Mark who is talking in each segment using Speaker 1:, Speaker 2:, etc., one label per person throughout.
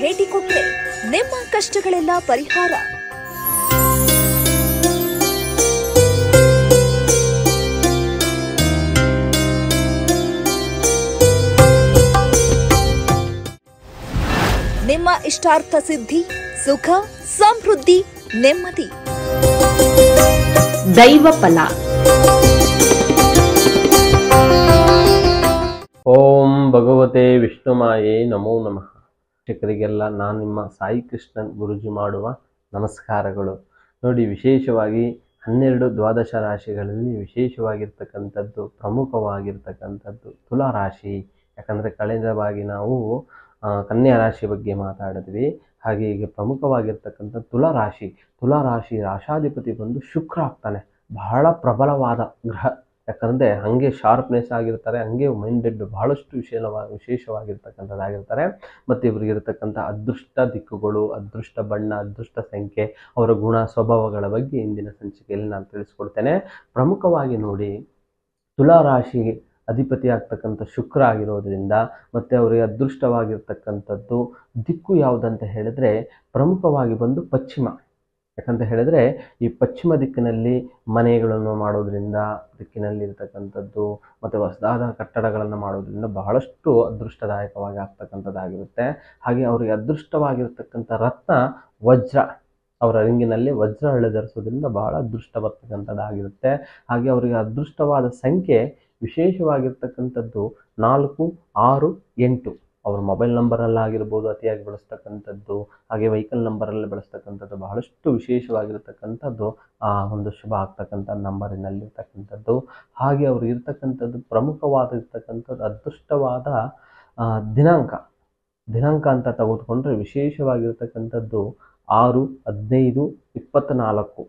Speaker 1: ಭೇಟಿ ಕೊಟ್ಟರೆ ನಿಮ್ಮ ಕಷ್ಟಗಳೆಲ್ಲ ಪರಿಹಾರ ನಿಮ್ಮ ಇಷ್ಟಾರ್ಥ ಸಿದ್ಧಿ ಸುಖ ಸಮೃದ್ಧಿ ನೆಮ್ಮದಿ ದೈವ ಫಲ ಓಂ ಭಗವತೆ ವಿಷ್ಣುಮಾಯೇ ನಮೋ ನಮಃ ವೀಕ್ಷಕರಿಗೆಲ್ಲ ನಾನು ನಿಮ್ಮ ಸಾಯಿ ಕೃಷ್ಣನ್ ಗುರುಜಿ ಮಾಡುವ ನಮಸ್ಕಾರಗಳು ನೋಡಿ ವಿಶೇಷವಾಗಿ ಹನ್ನೆರಡು ದ್ವಾದಶ ರಾಶಿಗಳಲ್ಲಿ ವಿಶೇಷವಾಗಿರ್ತಕ್ಕಂಥದ್ದು ಪ್ರಮುಖವಾಗಿರ್ತಕ್ಕಂಥದ್ದು ತುಲಾ ರಾಶಿ ಯಾಕಂದರೆ ಕಳೆದವಾಗಿ ನಾವು ಕನ್ಯಾ ರಾಶಿ ಬಗ್ಗೆ ಮಾತಾಡಿದ್ವಿ ಹಾಗೆ ಈಗ ಪ್ರಮುಖವಾಗಿರ್ತಕ್ಕಂಥ ತುಲಾ ರಾಶಿ ತುಲಾ ರಾಶಿ ರಾಶಾಧಿಪತಿ ಬಂದು ಶುಕ್ರ ಆಗ್ತಾನೆ ಬಹಳ ಪ್ರಬಲವಾದ ಗ್ರಹ ಯಾಕಂದರೆ ಹಾಗೆ ಶಾರ್ಪ್ನೆಸ್ ಆಗಿರ್ತಾರೆ ಹಾಗೆ ಮೈಂಡೆಡ್ ಭಾಳಷ್ಟು ವಿಶೇಷವ ವಿಶೇಷವಾಗಿರ್ತಕ್ಕಂಥದ್ದಾಗಿರ್ತಾರೆ ಮತ್ತು ಇವರಿಗಿರ್ತಕ್ಕಂಥ ಅದೃಷ್ಟ ದಿಕ್ಕುಗಳು ಅದೃಷ್ಟ ಬಣ್ಣ ಅದೃಷ್ಟ ಸಂಖ್ಯೆ ಅವರ ಗುಣ ಸ್ವಭಾವಗಳ ಬಗ್ಗೆ ಇಂದಿನ ಸಂಚಿಕೆಯಲ್ಲಿ ನಾನು ತಿಳಿಸ್ಕೊಡ್ತೇನೆ ಪ್ರಮುಖವಾಗಿ ನೋಡಿ ತುಲಾರಾಶಿ ಅಧಿಪತಿ ಆಗ್ತಕ್ಕಂಥ ಶುಕ್ರ ಆಗಿರೋದರಿಂದ ಮತ್ತು ಅವರಿಗೆ ಅದೃಷ್ಟವಾಗಿರ್ತಕ್ಕಂಥದ್ದು ದಿಕ್ಕು ಯಾವುದಂತ ಹೇಳಿದರೆ ಪ್ರಮುಖವಾಗಿ ಬಂದು ಪಶ್ಚಿಮ ಯಾಕಂತ ಹೇಳಿದರೆ ಈ ಪಶ್ಚಿಮ ದಿಕ್ಕಿನಲ್ಲಿ ಮನೆಗಳನ್ನು ಮಾಡೋದರಿಂದ ಇರ್ತಕ್ಕಂಥದ್ದು ಮತ್ತು ಹೊಸದಾದ ಕಟ್ಟಡಗಳನ್ನು ಮಾಡೋದರಿಂದ ಬಹಳಷ್ಟು ಅದೃಷ್ಟದಾಯಕವಾಗಿ ಆಗ್ತಕ್ಕಂಥದ್ದಾಗಿರುತ್ತೆ ಹಾಗೆ ಅವರಿಗೆ ಅದೃಷ್ಟವಾಗಿರ್ತಕ್ಕಂಥ ರತ್ನ ವಜ್ರ ಅವರ ರಿಂಗಿನಲ್ಲಿ ವಜ್ರ ಹಳ್ಳಿ ಧರಿಸೋದ್ರಿಂದ ಬಹಳ ಅದೃಷ್ಟ ಬರ್ತಕ್ಕಂಥದ್ದಾಗಿರುತ್ತೆ ಹಾಗೆ ಅವರಿಗೆ ಅದೃಷ್ಟವಾದ ಸಂಖ್ಯೆ ವಿಶೇಷವಾಗಿರ್ತಕ್ಕಂಥದ್ದು ನಾಲ್ಕು ಆರು ಎಂಟು ಅವ್ರ ಮೊಬೈಲ್ ನಂಬರಲ್ಲಾಗಿರ್ಬೋದು ಅತಿಯಾಗಿ ಬಳಸ್ತಕ್ಕಂಥದ್ದು ಹಾಗೆ ವೆಹಿಕಲ್ ನಂಬರಲ್ಲಿ ಬಳಸ್ತಕ್ಕಂಥದ್ದು ಬಹಳಷ್ಟು ವಿಶೇಷವಾಗಿರ್ತಕ್ಕಂಥದ್ದು ಆ ಒಂದು ಶುಭ ಆಗ್ತಕ್ಕಂಥ ನಂಬರಿನಲ್ಲಿರ್ತಕ್ಕಂಥದ್ದು ಹಾಗೆ ಅವ್ರು ಇರ್ತಕ್ಕಂಥದ್ದು ಇರ್ತಕ್ಕಂಥದ್ದು ಅದೃಷ್ಟವಾದ ದಿನಾಂಕ ದಿನಾಂಕ ಅಂತ ತೆಗೆದುಕೊಂಡ್ರೆ ವಿಶೇಷವಾಗಿರ್ತಕ್ಕಂಥದ್ದು ಆರು ಹದಿನೈದು ಇಪ್ಪತ್ತ್ನಾಲ್ಕು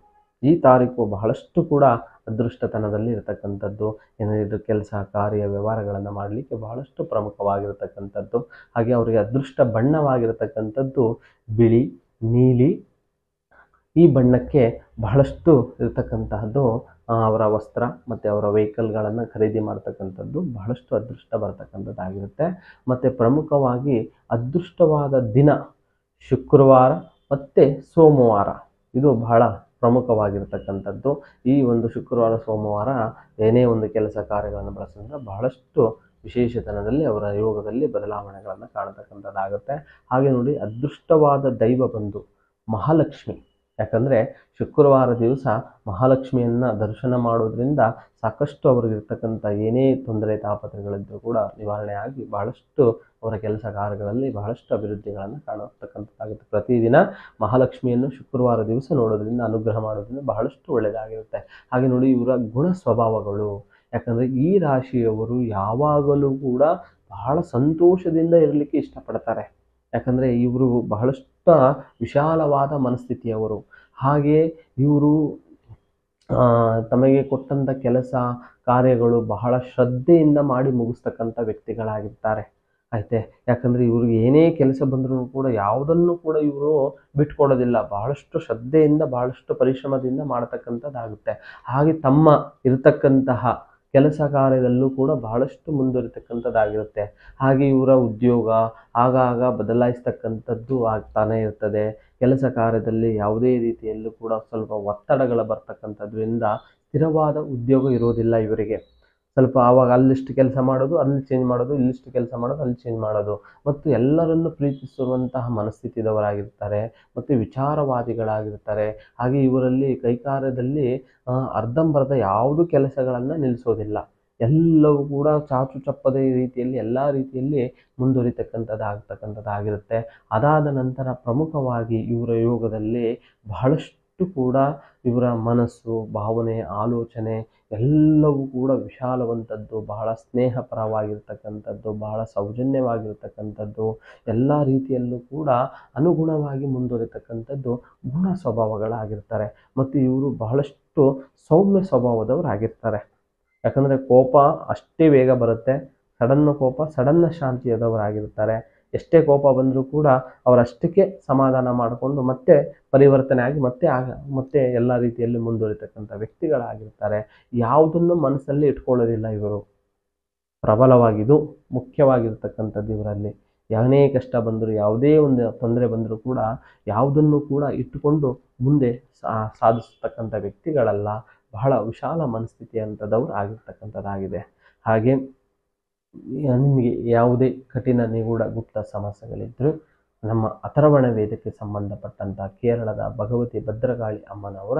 Speaker 1: ಈ ತಾರೀಕು ಬಹಳಷ್ಟು ಕೂಡ ಅದೃಷ್ಟತನದಲ್ಲಿ ಇರತಕ್ಕಂಥದ್ದು ಏನಾದರೂ ಕೆಲಸ ಕಾರ್ಯ ವ್ಯವಹಾರಗಳನ್ನು ಮಾಡಲಿಕ್ಕೆ ಬಹಳಷ್ಟು ಪ್ರಮುಖವಾಗಿರತಕ್ಕಂಥದ್ದು ಹಾಗೆ ಅವರಿಗೆ ಅದೃಷ್ಟ ಬಣ್ಣವಾಗಿರತಕ್ಕಂಥದ್ದು ಬಿಳಿ ನೀಲಿ ಈ ಬಣ್ಣಕ್ಕೆ ಬಹಳಷ್ಟು ಇರತಕ್ಕಂತಹದ್ದು ಅವರ ವಸ್ತ್ರ ಮತ್ತು ಅವರ ವೆಹಿಕಲ್ಗಳನ್ನು ಖರೀದಿ ಮಾಡ್ತಕ್ಕಂಥದ್ದು ಬಹಳಷ್ಟು ಅದೃಷ್ಟ ಬರತಕ್ಕಂಥದ್ದಾಗಿರುತ್ತೆ ಮತ್ತು ಪ್ರಮುಖವಾಗಿ ಅದೃಷ್ಟವಾದ ದಿನ ಶುಕ್ರವಾರ ಮತ್ತು ಸೋಮವಾರ ಇದು ಬಹಳ ಪ್ರಮುಖವಾಗಿರ್ತಕ್ಕಂಥದ್ದು ಈ ಒಂದು ಶುಕ್ರವಾರ ಸೋಮವಾರ ಏನೇ ಒಂದು ಕೆಲಸ ಕಾರ್ಯಗಳನ್ನು ಬಳಸಿದ್ರೆ ಬಹಳಷ್ಟು ವಿಶೇಷತನದಲ್ಲಿ ಅವರ ಯೋಗದಲ್ಲಿ ಬದಲಾವಣೆಗಳನ್ನು ಕಾಣತಕ್ಕಂಥದ್ದಾಗುತ್ತೆ ಹಾಗೆ ನೋಡಿ ಅದೃಷ್ಟವಾದ ದೈವ ಬಂಧು ಮಹಾಲಕ್ಷ್ಮಿ ಯಾಕಂದರೆ ಶುಕ್ರವಾರ ದಿವಸ ಮಹಾಲಕ್ಷ್ಮಿಯನ್ನು ದರ್ಶನ ಮಾಡೋದ್ರಿಂದ ಸಾಕಷ್ಟು ಅವ್ರಿಗಿರ್ತಕ್ಕಂಥ ಏನೇ ತೊಂದರೆ ತಾಪತ್ರಗಳಿದ್ದರೂ ಕೂಡ ನಿವಾರಣೆ ಆಗಿ ಬಹಳಷ್ಟು ಅವರ ಕೆಲಸ ಕಾರ್ಯಗಳಲ್ಲಿ ಬಹಳಷ್ಟು ಅಭಿವೃದ್ಧಿಗಳನ್ನು ಕಾಣತಕ್ಕಂಥದ್ದಾಗುತ್ತೆ ಪ್ರತಿದಿನ ಮಹಾಲಕ್ಷ್ಮಿಯನ್ನು ಶುಕ್ರವಾರ ದಿವಸ ನೋಡೋದ್ರಿಂದ ಅನುಗ್ರಹ ಮಾಡೋದ್ರಿಂದ ಬಹಳಷ್ಟು ಒಳ್ಳೆಯದಾಗಿರುತ್ತೆ ಹಾಗೆ ನೋಡಿ ಇವರ ಗುಣ ಸ್ವಭಾವಗಳು ಯಾಕಂದರೆ ಈ ರಾಶಿಯವರು ಯಾವಾಗಲೂ ಕೂಡ ಬಹಳ ಸಂತೋಷದಿಂದ ಇರಲಿಕ್ಕೆ ಇಷ್ಟಪಡ್ತಾರೆ ಯಾಕಂದರೆ ಇವರು ಬಹಳಷ್ಟು ವಿಶಾಲವಾದ ಮನಸ್ಥಿತಿಯವರು ಹಾಗೆ ಇವರು ತಮಗೆ ಕೊಟ್ಟಂಥ ಕೆಲಸ ಕಾರ್ಯಗಳು ಬಹಳ ಶ್ರದ್ಧೆಯಿಂದ ಮಾಡಿ ಮುಗಿಸ್ತಕ್ಕಂಥ ವ್ಯಕ್ತಿಗಳಾಗಿರ್ತಾರೆ ಆಯ್ತೆ ಯಾಕಂದರೆ ಇವ್ರಿಗೆ ಏನೇ ಕೆಲಸ ಬಂದರೂ ಕೂಡ ಯಾವುದನ್ನು ಕೂಡ ಇವರು ಬಿಟ್ಕೊಡೋದಿಲ್ಲ ಬಹಳಷ್ಟು ಶ್ರದ್ಧೆಯಿಂದ ಬಹಳಷ್ಟು ಪರಿಶ್ರಮದಿಂದ ಮಾಡತಕ್ಕಂಥದ್ದಾಗುತ್ತೆ ಹಾಗೆ ತಮ್ಮ ಇರತಕ್ಕಂತಹ ಕೆಲಸ ಕಾರ್ಯದಲ್ಲೂ ಕೂಡ ಬಹಳಷ್ಟು ಮುಂದುವರಿತಕ್ಕಂಥದ್ದಾಗಿರುತ್ತೆ ಹಾಗೆ ಇವರ ಉದ್ಯೋಗ ಆಗಾಗ ಬದಲಾಯಿಸ್ತಕ್ಕಂಥದ್ದು ಆಗ್ತಾನೇ ಇರ್ತದೆ ಕೆಲಸ ಕಾರ್ಯದಲ್ಲಿ ಯಾವುದೇ ರೀತಿಯಲ್ಲೂ ಕೂಡ ಸ್ವಲ್ಪ ಒತ್ತಡಗಳು ಬರ್ತಕ್ಕಂಥದ್ರಿಂದ ಸ್ಥಿರವಾದ ಉದ್ಯೋಗ ಇರೋದಿಲ್ಲ ಇವರಿಗೆ ಸ್ವಲ್ಪ ಆವಾಗ ಅಲ್ಲಿಷ್ಟು ಕೆಲಸ ಮಾಡೋದು ಅಲ್ಲಿ ಚೇಂಜ್ ಮಾಡೋದು ಇಲ್ಲಿಷ್ಟು ಕೆಲಸ ಮಾಡೋದು ಅಲ್ಲಿ ಚೇಂಜ್ ಮಾಡೋದು ಮತ್ತು ಎಲ್ಲರನ್ನು ಪ್ರೀತಿಸುವಂತಹ ಮನಸ್ಥಿತಿದವರಾಗಿರ್ತಾರೆ ಮತ್ತು ವಿಚಾರವಾದಿಗಳಾಗಿರ್ತಾರೆ ಹಾಗೆ ಇವರಲ್ಲಿ ಕೈಕಾರ್ಯದಲ್ಲಿ ಅರ್ಧಂಬರ್ಧ ಯಾವುದೂ ಕೆಲಸಗಳನ್ನು ನಿಲ್ಲಿಸೋದಿಲ್ಲ ಎಲ್ಲವೂ ಕೂಡ ಚಾಚು ಚಪ್ಪದ ರೀತಿಯಲ್ಲಿ ಎಲ್ಲ ರೀತಿಯಲ್ಲಿ ಮುಂದುವರಿತಕ್ಕಂಥದ್ದು ಆಗ್ತಕ್ಕಂಥದ್ದಾಗಿರುತ್ತೆ ಅದಾದ ನಂತರ ಪ್ರಮುಖವಾಗಿ ಇವರ ಯೋಗದಲ್ಲಿ ಬಹಳಷ್ಟು ಅಷ್ಟು ಕೂಡ ಇವರ ಮನಸ್ಸು ಭಾವನೆ ಆಲೋಚನೆ ಎಲ್ಲವೂ ಕೂಡ ವಿಶಾಲವಂಥದ್ದು ಬಹಳ ಸ್ನೇಹಪರವಾಗಿರ್ತಕ್ಕಂಥದ್ದು ಬಹಳ ಸೌಜನ್ಯವಾಗಿರ್ತಕ್ಕಂಥದ್ದು ಎಲ್ಲ ರೀತಿಯಲ್ಲೂ ಕೂಡ ಅನುಗುಣವಾಗಿ ಮುಂದುವರಿತಕ್ಕಂಥದ್ದು ಗುಣ ಸ್ವಭಾವಗಳಾಗಿರ್ತಾರೆ ಮತ್ತು ಇವರು ಬಹಳಷ್ಟು ಸೌಮ್ಯ ಸ್ವಭಾವದವರಾಗಿರ್ತಾರೆ ಯಾಕಂದರೆ ಕೋಪ ಅಷ್ಟೇ ವೇಗ ಬರುತ್ತೆ ಸಡನ್ನ ಕೋಪ ಸಡನ್ನ ಶಾಂತಿಯಾದವರಾಗಿರ್ತಾರೆ ಎಷ್ಟೇ ಕೋಪ ಬಂದರೂ ಕೂಡ ಅವರಷ್ಟಕ್ಕೆ ಸಮಾಧಾನ ಮಾಡಿಕೊಂಡು ಮತ್ತೆ ಪರಿವರ್ತನೆ ಆಗಿ ಮತ್ತೆ ಆಗ ಮತ್ತೆ ಎಲ್ಲ ರೀತಿಯಲ್ಲಿ ಮುಂದುವರಿತಕ್ಕಂಥ ವ್ಯಕ್ತಿಗಳಾಗಿರ್ತಾರೆ ಯಾವುದನ್ನು ಮನಸ್ಸಲ್ಲಿ ಇಟ್ಕೊಳ್ಳೋದಿಲ್ಲ ಇವರು ಪ್ರಬಲವಾಗಿದ್ದು ಮುಖ್ಯವಾಗಿರ್ತಕ್ಕಂಥದ್ದು ಇವರಲ್ಲಿ ಯಾವನೇ ಕಷ್ಟ ಬಂದರೂ ಯಾವುದೇ ಒಂದು ತೊಂದರೆ ಬಂದರೂ ಕೂಡ ಯಾವುದನ್ನು ಕೂಡ ಇಟ್ಟುಕೊಂಡು ಮುಂದೆ ಸಾಧಿಸತಕ್ಕಂಥ ವ್ಯಕ್ತಿಗಳಲ್ಲ ಬಹಳ ವಿಶಾಲ ಅಂಥದ್ದವ್ರು ಆಗಿರ್ತಕ್ಕಂಥದ್ದಾಗಿದೆ ಹಾಗೆ ನಿಮಗೆ ಯಾವುದೇ ಕಠಿಣ ನಿಗೂಢ ಗುಪ್ತ ಸಮಸ್ಯೆಗಳಿದ್ದರೂ ನಮ್ಮ ಅಥರವಣ ವೇದಕ್ಕೆ ಸಂಬಂಧಪಟ್ಟಂಥ ಕೇರಳದ ಭಗವತಿ ಭದ್ರಕಾಳಿ ಅಮ್ಮನವರ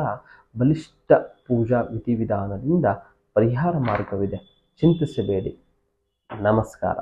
Speaker 1: ಬಲಿಷ್ಠ ಪೂಜಾ ವಿಧಿವಿಧಾನದಿಂದ ಪರಿಹಾರ ಮಾರ್ಗವಿದೆ ಚಿಂತಿಸಬೇಡಿ ನಮಸ್ಕಾರ